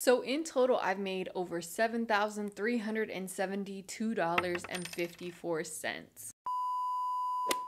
So in total, I've made over $7,372.54.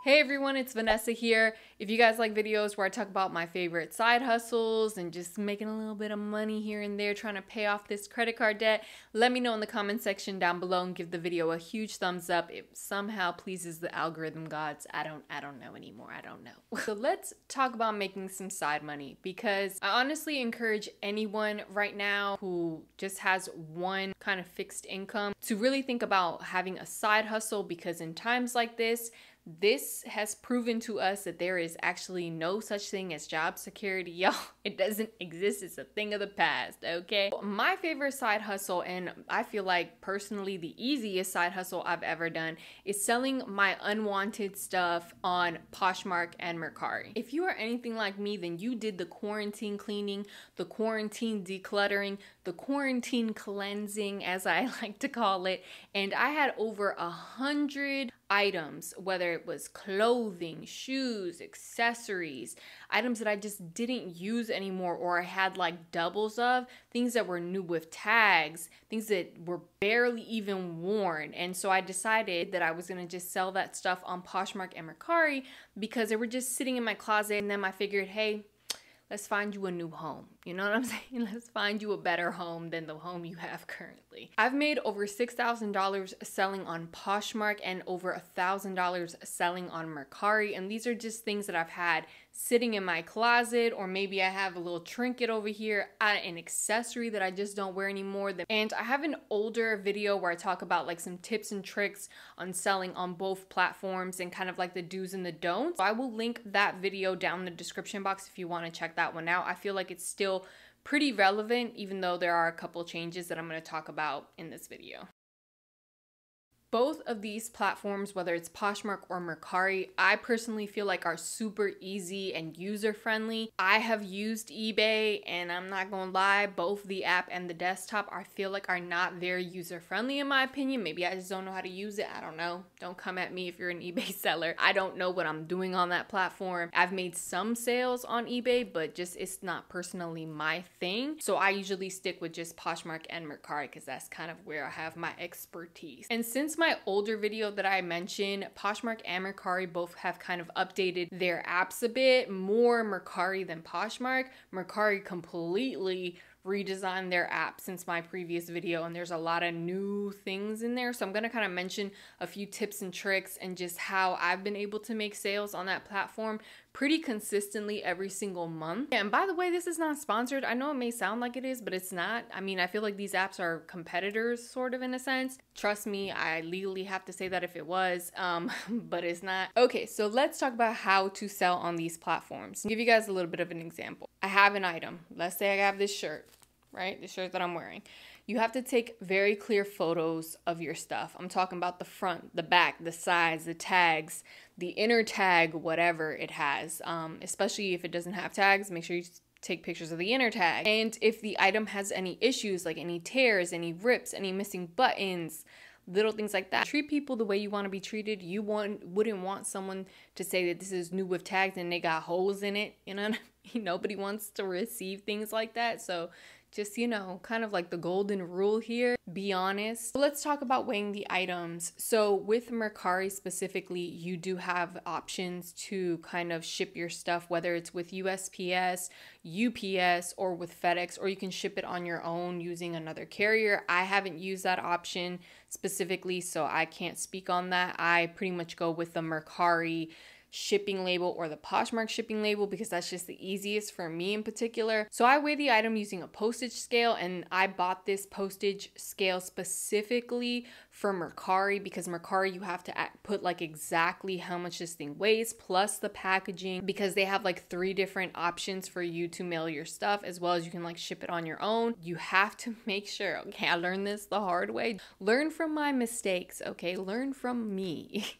Hey everyone, it's Vanessa here. If you guys like videos where I talk about my favorite side hustles and just making a little bit of money here and there trying to pay off this credit card debt, let me know in the comment section down below and give the video a huge thumbs up. It somehow pleases the algorithm gods. I don't I don't know anymore. I don't know. so let's talk about making some side money because I honestly encourage anyone right now who just has one kind of fixed income to really think about having a side hustle because in times like this, this has proven to us that there is actually no such thing as job security. Y'all, it doesn't exist. It's a thing of the past, okay? My favorite side hustle, and I feel like personally the easiest side hustle I've ever done, is selling my unwanted stuff on Poshmark and Mercari. If you are anything like me, then you did the quarantine cleaning, the quarantine decluttering, the quarantine cleansing, as I like to call it. And I had over a hundred items, whether it was clothing, shoes, accessories, items that I just didn't use anymore or I had like doubles of, things that were new with tags, things that were barely even worn. And so I decided that I was gonna just sell that stuff on Poshmark and Mercari because they were just sitting in my closet. And then I figured, hey, let's find you a new home. You know what I'm saying? Let's find you a better home than the home you have currently. I've made over $6,000 selling on Poshmark and over $1,000 selling on Mercari. And these are just things that I've had sitting in my closet or maybe I have a little trinket over here, an accessory that I just don't wear anymore. And I have an older video where I talk about like some tips and tricks on selling on both platforms and kind of like the do's and the don'ts. So I will link that video down in the description box if you want to check that one out. I feel like it's still pretty relevant even though there are a couple changes that I'm going to talk about in this video. Both of these platforms, whether it's Poshmark or Mercari, I personally feel like are super easy and user friendly. I have used eBay and I'm not gonna lie, both the app and the desktop I feel like are not very user friendly in my opinion. Maybe I just don't know how to use it. I don't know. Don't come at me if you're an eBay seller. I don't know what I'm doing on that platform. I've made some sales on eBay, but just it's not personally my thing. So I usually stick with just Poshmark and Mercari because that's kind of where I have my expertise. And since my older video that I mentioned, Poshmark and Mercari both have kind of updated their apps a bit, more Mercari than Poshmark. Mercari completely redesigned their app since my previous video and there's a lot of new things in there. So I'm going to kind of mention a few tips and tricks and just how I've been able to make sales on that platform pretty consistently every single month. And by the way, this is not sponsored. I know it may sound like it is, but it's not. I mean, I feel like these apps are competitors sort of in a sense. Trust me, I legally have to say that if it was, um, but it's not. Okay, so let's talk about how to sell on these platforms. I'll give you guys a little bit of an example. I have an item. Let's say I have this shirt, right? The shirt that I'm wearing you have to take very clear photos of your stuff. I'm talking about the front, the back, the sides, the tags, the inner tag, whatever it has. Um, especially if it doesn't have tags, make sure you take pictures of the inner tag. And if the item has any issues, like any tears, any rips, any missing buttons, little things like that. Treat people the way you want to be treated. You want wouldn't want someone to say that this is new with tags and they got holes in it. You know, nobody wants to receive things like that. So just, you know, kind of like the golden rule here, be honest. So let's talk about weighing the items. So with Mercari specifically, you do have options to kind of ship your stuff, whether it's with USPS, UPS, or with FedEx, or you can ship it on your own using another carrier. I haven't used that option specifically, so I can't speak on that. I pretty much go with the Mercari shipping label or the Poshmark shipping label because that's just the easiest for me in particular. So I weigh the item using a postage scale and I bought this postage scale specifically for Mercari because Mercari you have to put like exactly how much this thing weighs plus the packaging because they have like three different options for you to mail your stuff as well as you can like ship it on your own. You have to make sure, okay, I learned this the hard way. Learn from my mistakes, okay? Learn from me.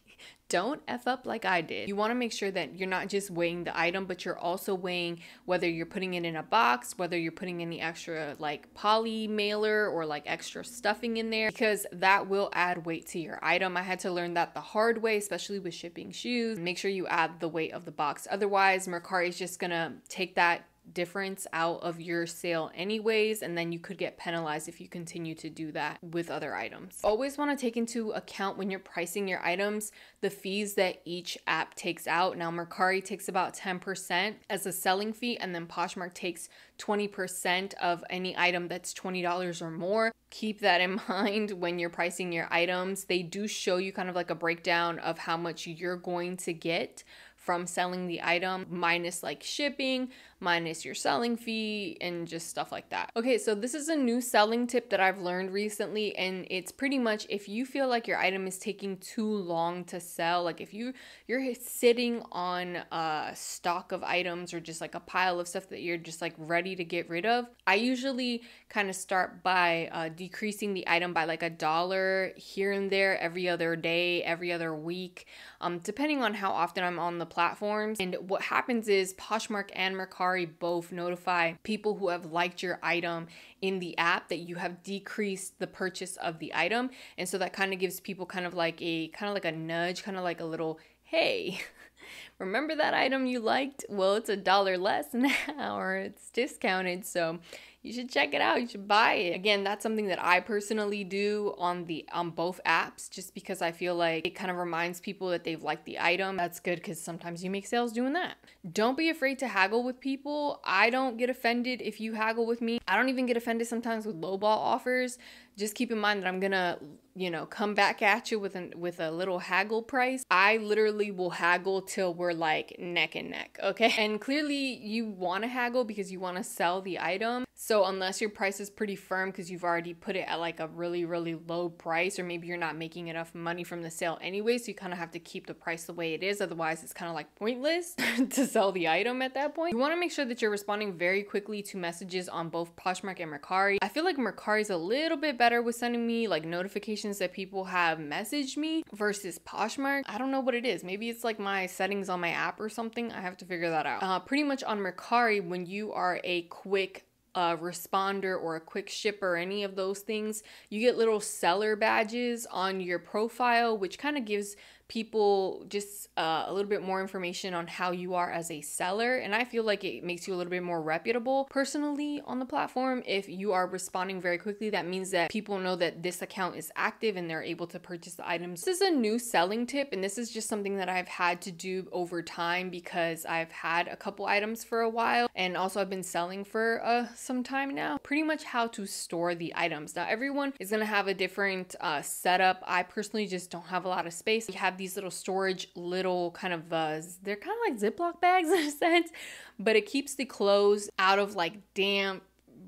don't F up like I did. You wanna make sure that you're not just weighing the item, but you're also weighing whether you're putting it in a box, whether you're putting any extra like poly mailer or like extra stuffing in there, because that will add weight to your item. I had to learn that the hard way, especially with shipping shoes. Make sure you add the weight of the box. Otherwise, Mercari is just gonna take that difference out of your sale anyways and then you could get penalized if you continue to do that with other items. Always want to take into account when you're pricing your items the fees that each app takes out. Now Mercari takes about 10% as a selling fee and then Poshmark takes 20% of any item that's $20 or more. Keep that in mind when you're pricing your items. They do show you kind of like a breakdown of how much you're going to get from selling the item, minus like shipping, minus your selling fee, and just stuff like that. Okay, so this is a new selling tip that I've learned recently, and it's pretty much if you feel like your item is taking too long to sell, like if you you're sitting on a stock of items or just like a pile of stuff that you're just like ready to get rid of, I usually kind of start by uh, decreasing the item by like a dollar here and there every other day, every other week, um, depending on how often I'm on the platforms. And what happens is Poshmark and Mercari both notify people who have liked your item in the app that you have decreased the purchase of the item. And so that kind of gives people kind of like a kind of like a nudge, kind of like a little hey, remember that item you liked? Well, it's a dollar less now or it's discounted. So you should check it out. You should buy it. Again, that's something that I personally do on the on both apps just because I feel like it kind of reminds people that they've liked the item. That's good cuz sometimes you make sales doing that. Don't be afraid to haggle with people. I don't get offended if you haggle with me. I don't even get offended sometimes with lowball offers. Just keep in mind that I'm going to you know come back at you with an with a little haggle price i literally will haggle till we're like neck and neck okay and clearly you want to haggle because you want to sell the item so so unless your price is pretty firm because you've already put it at like a really, really low price, or maybe you're not making enough money from the sale anyway, so you kind of have to keep the price the way it is. Otherwise, it's kind of like pointless to sell the item at that point. You want to make sure that you're responding very quickly to messages on both Poshmark and Mercari. I feel like Mercari is a little bit better with sending me like notifications that people have messaged me versus Poshmark. I don't know what it is. Maybe it's like my settings on my app or something. I have to figure that out. Uh, pretty much on Mercari, when you are a quick a responder or a quick shipper, any of those things, you get little seller badges on your profile, which kind of gives people just uh, a little bit more information on how you are as a seller. And I feel like it makes you a little bit more reputable personally on the platform. If you are responding very quickly, that means that people know that this account is active and they're able to purchase the items. This is a new selling tip, and this is just something that I've had to do over time because I've had a couple items for a while and also I've been selling for uh, some time now. Pretty much how to store the items. Now, everyone is gonna have a different uh, setup. I personally just don't have a lot of space. We have these little storage, little kind of, uh, they're kind of like Ziploc bags in a sense, but it keeps the clothes out of like damp,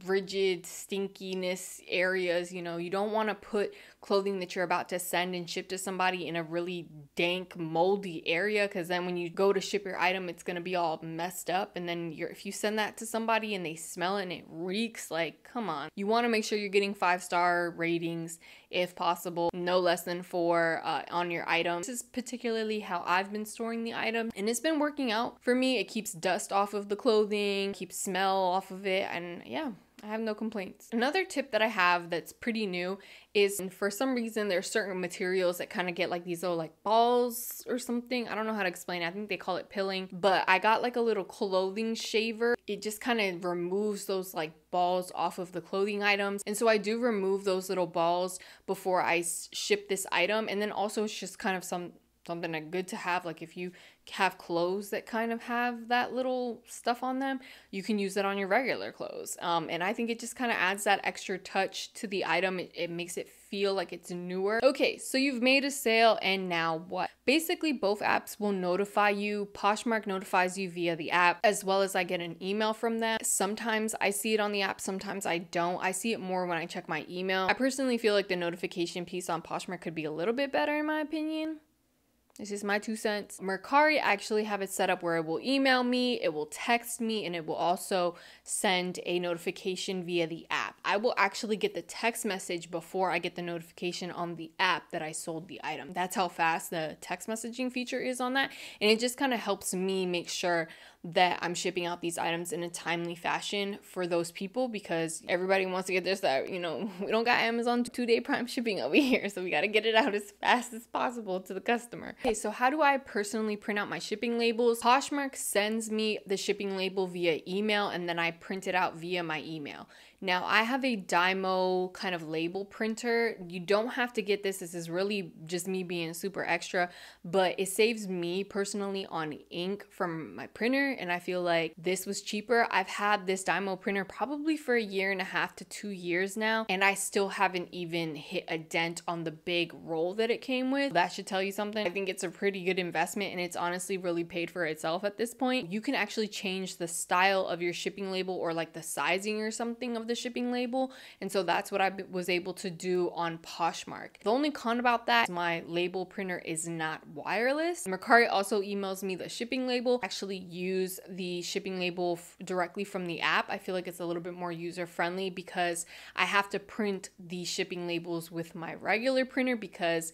rigid, stinkiness areas. You know, you don't want to put clothing that you're about to send and ship to somebody in a really dank, moldy area. Because then when you go to ship your item, it's going to be all messed up. And then if you send that to somebody and they smell it and it reeks, like, come on. You want to make sure you're getting five star ratings if possible, no less than four uh, on your item. This is particularly how I've been storing the item, and it's been working out for me. It keeps dust off of the clothing, keeps smell off of it, and yeah. I have no complaints. Another tip that I have that's pretty new is for some reason there's certain materials that kind of get like these little like balls or something. I don't know how to explain it. I think they call it pilling, but I got like a little clothing shaver. It just kind of removes those like balls off of the clothing items. And so I do remove those little balls before I ship this item. And then also it's just kind of some something good to have like if you have clothes that kind of have that little stuff on them you can use that on your regular clothes um, and i think it just kind of adds that extra touch to the item it, it makes it feel like it's newer okay so you've made a sale and now what basically both apps will notify you poshmark notifies you via the app as well as i get an email from them sometimes i see it on the app sometimes i don't i see it more when i check my email i personally feel like the notification piece on poshmark could be a little bit better in my opinion this is my two cents. Mercari actually have it set up where it will email me, it will text me, and it will also send a notification via the app. I will actually get the text message before I get the notification on the app that I sold the item. That's how fast the text messaging feature is on that. And it just kind of helps me make sure that I'm shipping out these items in a timely fashion for those people because everybody wants to get this. That You know, we don't got Amazon two day prime shipping over here, so we got to get it out as fast as possible to the customer. Okay, so how do I personally print out my shipping labels? Poshmark sends me the shipping label via email and then I print it out via my email. Now I have a Dymo kind of label printer. You don't have to get this. This is really just me being super extra, but it saves me personally on ink from my printer. And I feel like this was cheaper. I've had this Dymo printer probably for a year and a half to two years now. And I still haven't even hit a dent on the big roll that it came with. That should tell you something. I think it's a pretty good investment and it's honestly really paid for itself at this point. You can actually change the style of your shipping label or like the sizing or something of the the shipping label. And so that's what I was able to do on Poshmark. The only con about that, my label printer is not wireless. Mercari also emails me the shipping label. I actually use the shipping label directly from the app. I feel like it's a little bit more user friendly because I have to print the shipping labels with my regular printer because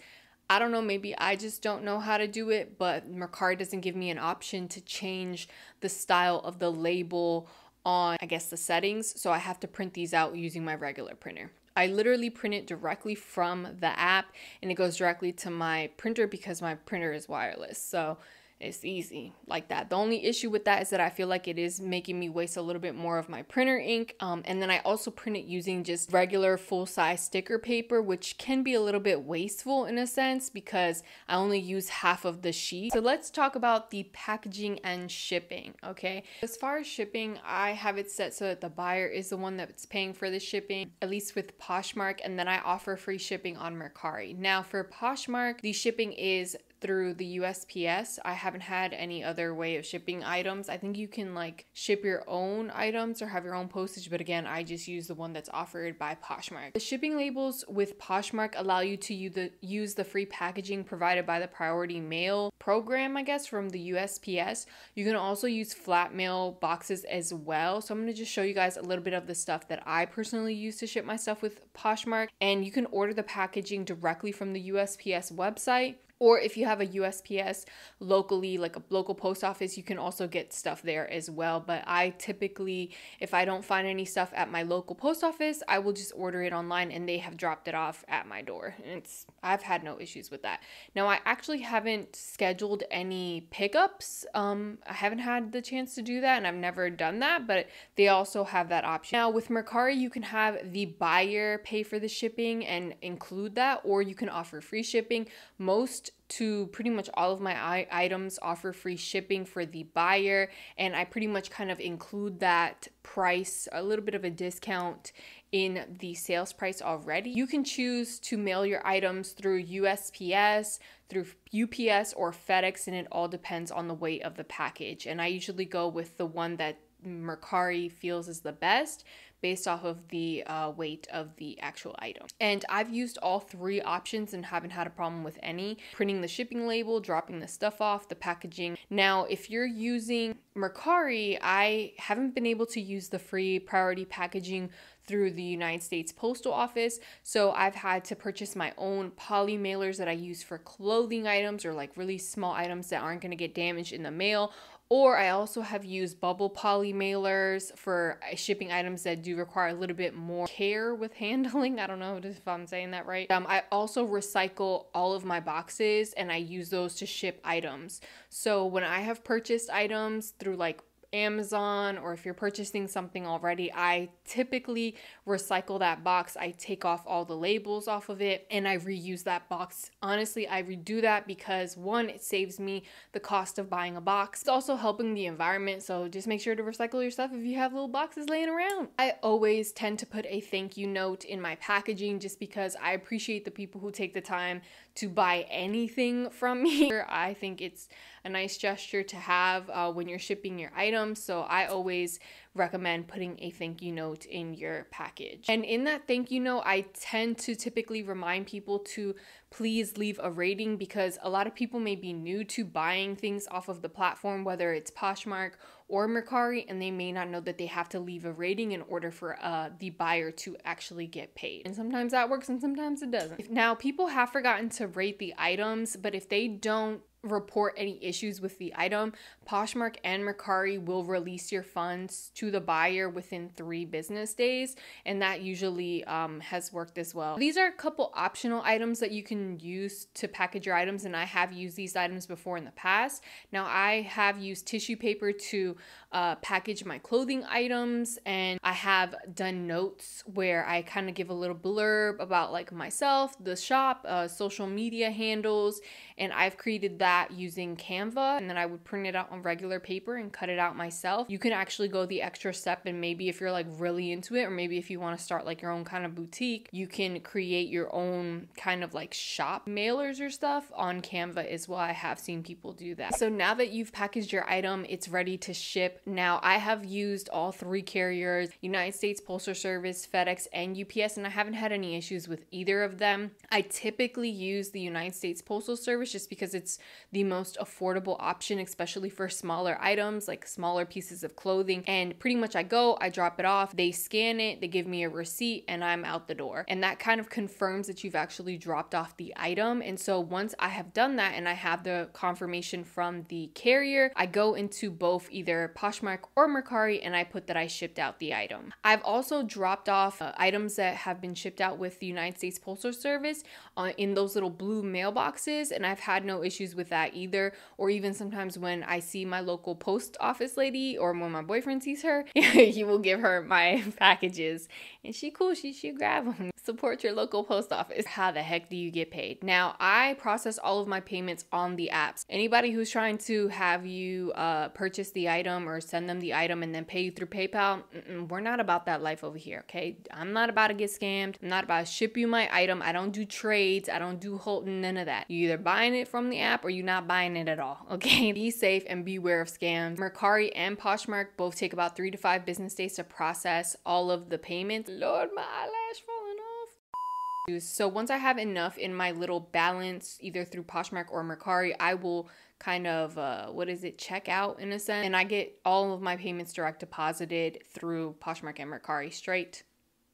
I don't know, maybe I just don't know how to do it, but Mercari doesn't give me an option to change the style of the label on, I guess, the settings. So I have to print these out using my regular printer. I literally print it directly from the app and it goes directly to my printer because my printer is wireless. So it's easy like that. The only issue with that is that I feel like it is making me waste a little bit more of my printer ink. Um, and then I also print it using just regular full size sticker paper, which can be a little bit wasteful in a sense because I only use half of the sheet. So let's talk about the packaging and shipping, okay? As far as shipping, I have it set so that the buyer is the one that's paying for the shipping, at least with Poshmark. And then I offer free shipping on Mercari. Now for Poshmark, the shipping is through the USPS. I haven't had any other way of shipping items. I think you can like ship your own items or have your own postage, but again, I just use the one that's offered by Poshmark. The shipping labels with Poshmark allow you to use the free packaging provided by the priority mail program, I guess, from the USPS. You can also use flat mail boxes as well. So I'm gonna just show you guys a little bit of the stuff that I personally use to ship my stuff with Poshmark. And you can order the packaging directly from the USPS website. Or if you have a USPS locally, like a local post office, you can also get stuff there as well. But I typically, if I don't find any stuff at my local post office, I will just order it online and they have dropped it off at my door. And it's I've had no issues with that. Now I actually haven't scheduled any pickups. Um, I haven't had the chance to do that and I've never done that, but they also have that option. Now with Mercari, you can have the buyer pay for the shipping and include that, or you can offer free shipping. Most to pretty much all of my items offer free shipping for the buyer and I pretty much kind of include that price a little bit of a discount in the sales price already. You can choose to mail your items through USPS, through UPS or FedEx and it all depends on the weight of the package and I usually go with the one that Mercari feels is the best based off of the uh, weight of the actual item. And I've used all three options and haven't had a problem with any. Printing the shipping label, dropping the stuff off, the packaging. Now, if you're using Mercari, I haven't been able to use the free priority packaging through the United States Postal Office. So I've had to purchase my own poly mailers that I use for clothing items or like really small items that aren't going to get damaged in the mail or I also have used bubble poly mailers for uh, shipping items that do require a little bit more care with handling. I don't know if I'm saying that right. Um, I also recycle all of my boxes and I use those to ship items. So when I have purchased items through like Amazon or if you're purchasing something already, I typically recycle that box. I take off all the labels off of it and I reuse that box. Honestly, I redo that because one, it saves me the cost of buying a box. It's also helping the environment, so just make sure to recycle your stuff if you have little boxes laying around. I always tend to put a thank you note in my packaging just because I appreciate the people who take the time to buy anything from me. I think it's a nice gesture to have uh, when you're shipping your items. So I always recommend putting a thank you note in your package. And in that thank you note, I tend to typically remind people to please leave a rating because a lot of people may be new to buying things off of the platform, whether it's Poshmark or Mercari, and they may not know that they have to leave a rating in order for uh, the buyer to actually get paid. And sometimes that works and sometimes it doesn't. Now, people have forgotten to rate the items, but if they don't, report any issues with the item, Poshmark and Mercari will release your funds to the buyer within three business days, and that usually um, has worked as well. These are a couple optional items that you can use to package your items, and I have used these items before in the past. Now, I have used tissue paper to uh, package my clothing items and I have done notes where I kind of give a little blurb about like myself, the shop, uh, social media handles, and I've created that using Canva and then I would print it out on regular paper and cut it out myself. You can actually go the extra step and maybe if you're like really into it or maybe if you want to start like your own kind of boutique, you can create your own kind of like shop mailers or stuff on Canva as well. I have seen people do that. So now that you've packaged your item, it's ready to ship now, I have used all three carriers United States Postal Service, FedEx, and UPS, and I haven't had any issues with either of them. I typically use the United States Postal Service just because it's the most affordable option, especially for smaller items like smaller pieces of clothing. And pretty much I go, I drop it off, they scan it, they give me a receipt, and I'm out the door. And that kind of confirms that you've actually dropped off the item. And so once I have done that and I have the confirmation from the carrier, I go into both either Poshmark or Mercari and I put that I shipped out the item. I've also dropped off uh, items that have been shipped out with the United States Postal Service uh, in those little blue mailboxes and I've had no issues with that either or even sometimes when I see my local post office lady or when my boyfriend sees her, he will give her my packages and she cool, she she grab them. Support your local post office. How the heck do you get paid? Now, I process all of my payments on the apps. Anybody who's trying to have you uh, purchase the item or send them the item and then pay you through PayPal. Mm-mm, we're not about that life over here, okay? I'm not about to get scammed. I'm not about to ship you my item. I don't do trades. I don't do holding none of that. You either buying it from the app or you're not buying it at all, okay? Be safe and beware of scams. Mercari and Poshmark both take about three to five business days to process all of the payments. Lord, my eyelash falling off. So once I have enough in my little balance, either through Poshmark or Mercari, I will kind of uh, what is it checkout in a sense and i get all of my payments direct deposited through poshmark and mercari straight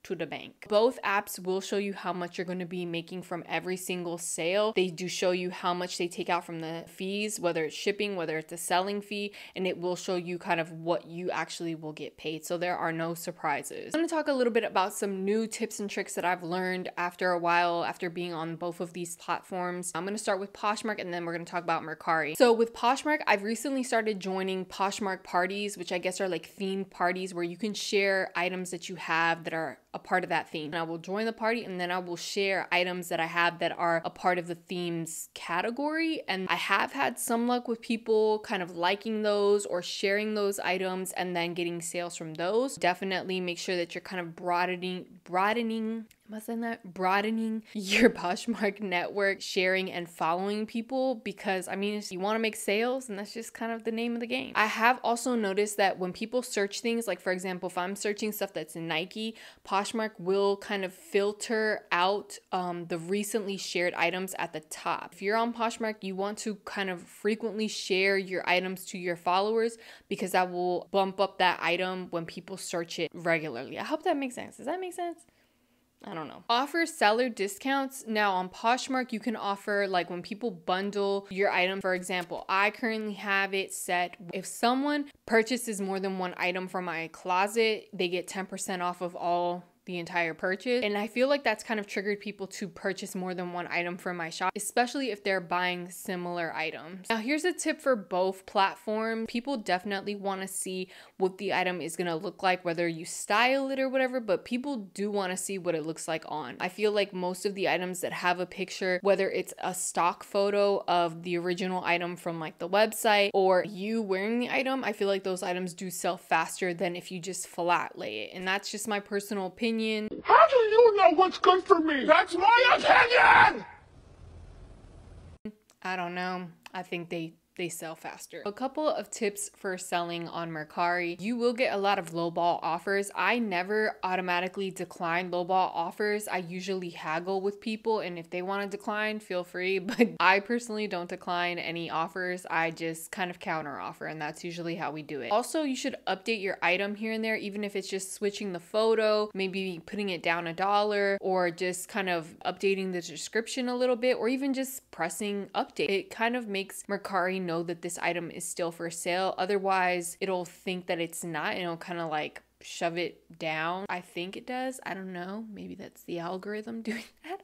to the bank. Both apps will show you how much you're going to be making from every single sale. They do show you how much they take out from the fees, whether it's shipping, whether it's a selling fee, and it will show you kind of what you actually will get paid. So there are no surprises. I'm going to talk a little bit about some new tips and tricks that I've learned after a while after being on both of these platforms. I'm going to start with Poshmark and then we're going to talk about Mercari. So with Poshmark, I've recently started joining Poshmark parties, which I guess are like themed parties where you can share items that you have that are a part of that theme. And I will join the party and then I will share items that I have that are a part of the themes category. And I have had some luck with people kind of liking those or sharing those items and then getting sales from those. Definitely make sure that you're kind of broadening broadening what's not that broadening your Poshmark network, sharing and following people because I mean, you want to make sales and that's just kind of the name of the game. I have also noticed that when people search things, like for example, if I'm searching stuff that's Nike, Poshmark will kind of filter out um, the recently shared items at the top. If you're on Poshmark, you want to kind of frequently share your items to your followers because that will bump up that item when people search it regularly. I hope that makes sense. Does that make sense? I don't know. Offer seller discounts. Now on Poshmark, you can offer like when people bundle your item. For example, I currently have it set. If someone purchases more than one item from my closet, they get 10% off of all the entire purchase. And I feel like that's kind of triggered people to purchase more than one item from my shop, especially if they're buying similar items. Now, here's a tip for both platforms. People definitely want to see what the item is going to look like, whether you style it or whatever, but people do want to see what it looks like on. I feel like most of the items that have a picture, whether it's a stock photo of the original item from like the website or you wearing the item, I feel like those items do sell faster than if you just flat lay it. And that's just my personal opinion opinion. How do you know what's good for me? That's my opinion! I don't know. I think they they sell faster. A couple of tips for selling on Mercari. You will get a lot of lowball offers. I never automatically decline lowball offers. I usually haggle with people and if they want to decline, feel free. But I personally don't decline any offers. I just kind of counter offer and that's usually how we do it. Also, you should update your item here and there, even if it's just switching the photo, maybe putting it down a dollar or just kind of updating the description a little bit or even just pressing update. It kind of makes Mercari know that this item is still for sale. Otherwise, it'll think that it's not and it'll kind of like shove it down. I think it does. I don't know. Maybe that's the algorithm doing that.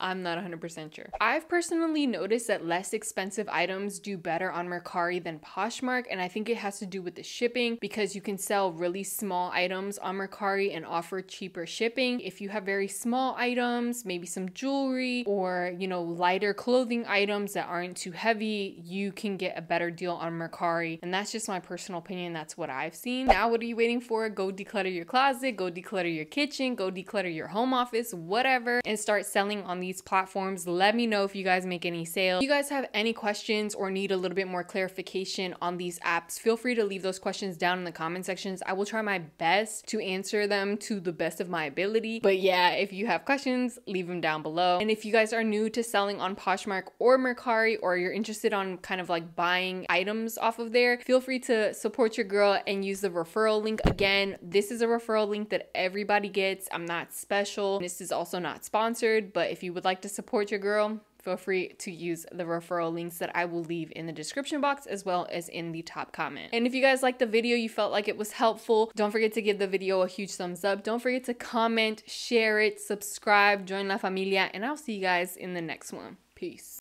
I'm not 100% sure. I've personally noticed that less expensive items do better on Mercari than Poshmark, and I think it has to do with the shipping because you can sell really small items on Mercari and offer cheaper shipping. If you have very small items, maybe some jewelry or, you know, lighter clothing items that aren't too heavy, you can get a better deal on Mercari. And that's just my personal opinion. That's what I've seen. Now, what are you waiting for? Go declutter your closet, go declutter your kitchen, go declutter your home office, whatever, and start selling on these these platforms. Let me know if you guys make any sales. If you guys have any questions or need a little bit more clarification on these apps, feel free to leave those questions down in the comment sections. I will try my best to answer them to the best of my ability. But yeah, if you have questions, leave them down below. And if you guys are new to selling on Poshmark or Mercari, or you're interested on kind of like buying items off of there, feel free to support your girl and use the referral link. Again, this is a referral link that everybody gets. I'm not special. This is also not sponsored, but if you would would like to support your girl, feel free to use the referral links that I will leave in the description box as well as in the top comment. And if you guys liked the video, you felt like it was helpful, don't forget to give the video a huge thumbs up. Don't forget to comment, share it, subscribe, join La Familia, and I'll see you guys in the next one. Peace.